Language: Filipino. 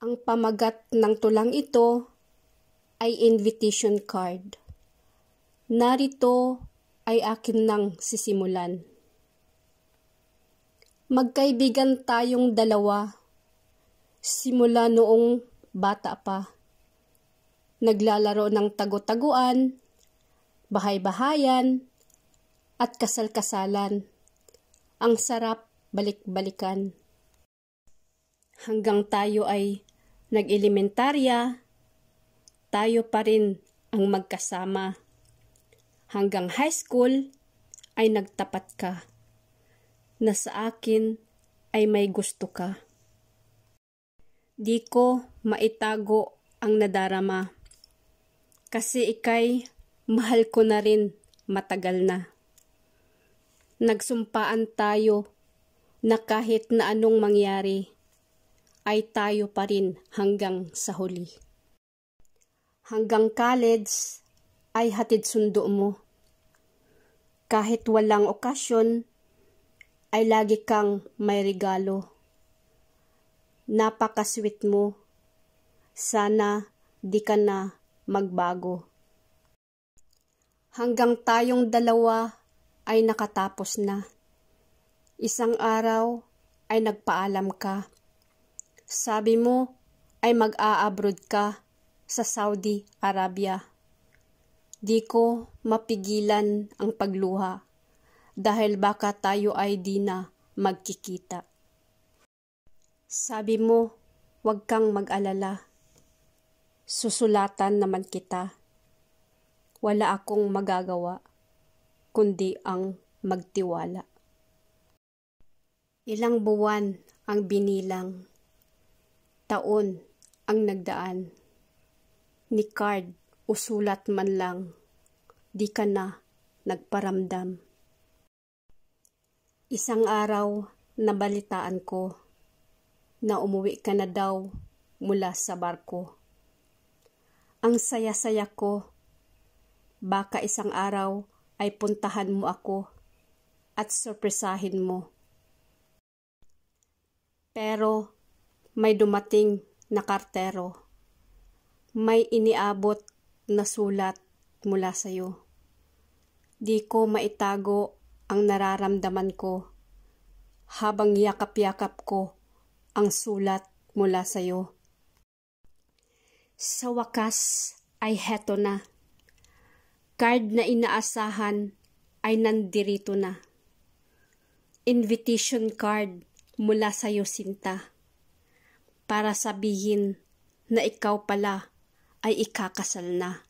Ang pamagat ng tulang ito ay invitation card. Narito ay akin nang sisimulan. Magkaibigan tayong dalawa simula noong bata pa. Naglalaro ng tago-taguan, bahay-bahayan, at kasal-kasalan. Ang sarap balik-balikan. Hanggang tayo ay nag-elementarya, tayo pa rin ang magkasama. Hanggang high school ay nagtapat ka na sa akin ay may gusto ka. Di ko maitago ang nadarama kasi ikay mahal ko na rin matagal na. Nagsumpaan tayo na kahit na anong mangyari ay tayo pa rin hanggang sa huli. Hanggang college ay hatid sundo mo. Kahit walang okasyon, ay lagi kang may regalo. Napakasweet mo. Sana di ka na magbago. Hanggang tayong dalawa ay nakatapos na. Isang araw ay nagpaalam ka. Sabi mo ay mag-a-abroad ka sa Saudi Arabia. Di ko mapigilan ang pagluha dahil baka tayo ay di na magkikita. Sabi mo, huwag kang mag-alala. Susulatan naman kita. Wala akong magagawa, kundi ang magtiwala. Ilang buwan ang binilang taon ang nagdaan. Ni card o sulat man lang, di ka na nagparamdam. Isang araw, nabalitaan ko na umuwi ka na daw mula sa barko. Ang saya-saya ko, baka isang araw ay puntahan mo ako at sorpresahin mo. Pero may dumating na kartero. May iniabot na sulat mula sa iyo. Di ko maitago ang nararamdaman ko habang yakap-yakap ko ang sulat mula sa iyo. Sa wakas ay heto na. Card na inaasahan ay nandirito na. Invitation card mula sa iyo, Sinta para sabihin na ikaw pala ay ikakasal na.